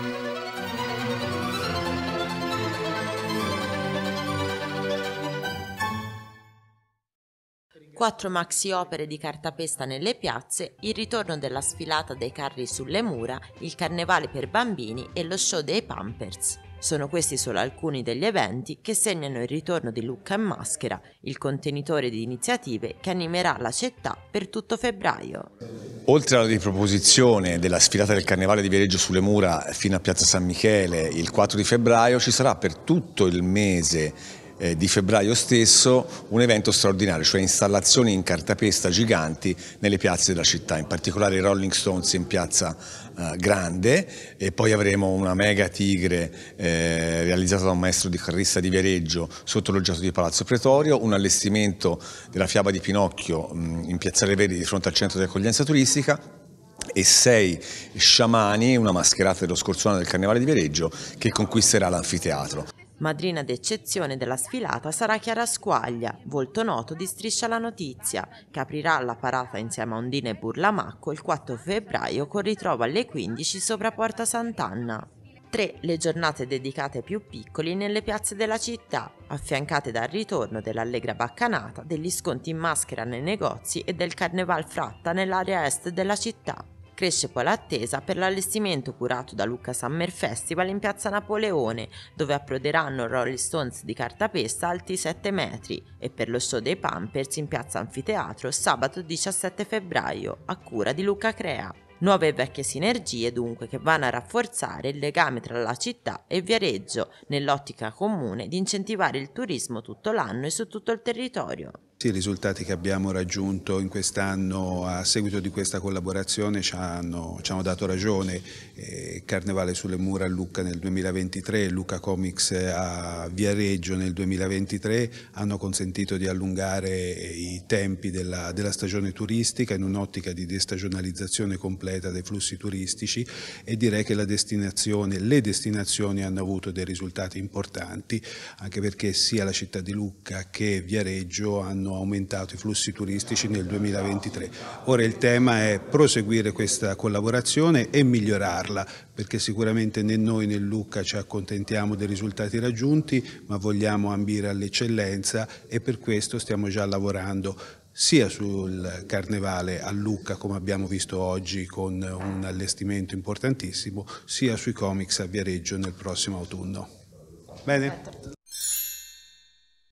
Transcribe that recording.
Thank you. quattro maxi opere di cartapesta nelle piazze, il ritorno della sfilata dei carri sulle mura, il carnevale per bambini e lo show dei Pampers. Sono questi solo alcuni degli eventi che segnano il ritorno di Lucca in Maschera, il contenitore di iniziative che animerà la città per tutto febbraio. Oltre alla riproposizione della sfilata del Carnevale di Viareggio sulle mura fino a Piazza San Michele il 4 di febbraio, ci sarà per tutto il mese eh, di febbraio stesso un evento straordinario, cioè installazioni in cartapesta giganti nelle piazze della città, in particolare i Rolling Stones in piazza eh, Grande e poi avremo una mega tigre eh, realizzata da un maestro di carrista di Viareggio sotto l'oggetto di Palazzo Pretorio, un allestimento della fiaba di Pinocchio mh, in Piazzale Verdi di fronte al centro di accoglienza turistica e sei sciamani, una mascherata dello scorso anno del Carnevale di Viareggio, che conquisterà l'anfiteatro. Madrina d'eccezione della sfilata sarà Chiara Squaglia, volto noto di Striscia la Notizia, che aprirà la parata insieme a Ondine Burlamacco il 4 febbraio con ritrovo alle 15 sopra Porta Sant'Anna. 3. Le giornate dedicate ai più piccoli nelle piazze della città, affiancate dal ritorno dell'allegra baccanata, degli sconti in maschera nei negozi e del carneval fratta nell'area est della città. Cresce poi l'attesa per l'allestimento curato da Lucca Summer Festival in piazza Napoleone, dove approderanno Rolling Stones di cartapesta alti 7 metri, e per lo show dei Pampers in piazza Anfiteatro sabato 17 febbraio, a cura di Luca Crea. Nuove e vecchie sinergie dunque che vanno a rafforzare il legame tra la città e Viareggio, nell'ottica comune di incentivare il turismo tutto l'anno e su tutto il territorio. Sì, I risultati che abbiamo raggiunto in quest'anno a seguito di questa collaborazione ci hanno, ci hanno dato ragione. Eh, Carnevale sulle mura a Lucca nel 2023, Lucca Comics a Viareggio nel 2023 hanno consentito di allungare i tempi della, della stagione turistica in un'ottica di destagionalizzazione completa dei flussi turistici e direi che destinazione, le destinazioni hanno avuto dei risultati importanti anche perché sia la città di Lucca che Viareggio hanno hanno aumentato i flussi turistici nel 2023. Ora il tema è proseguire questa collaborazione e migliorarla, perché sicuramente né noi né Lucca ci accontentiamo dei risultati raggiunti, ma vogliamo ambire all'eccellenza e per questo stiamo già lavorando sia sul carnevale a Lucca come abbiamo visto oggi con un allestimento importantissimo, sia sui comics a Viareggio nel prossimo autunno. Bene?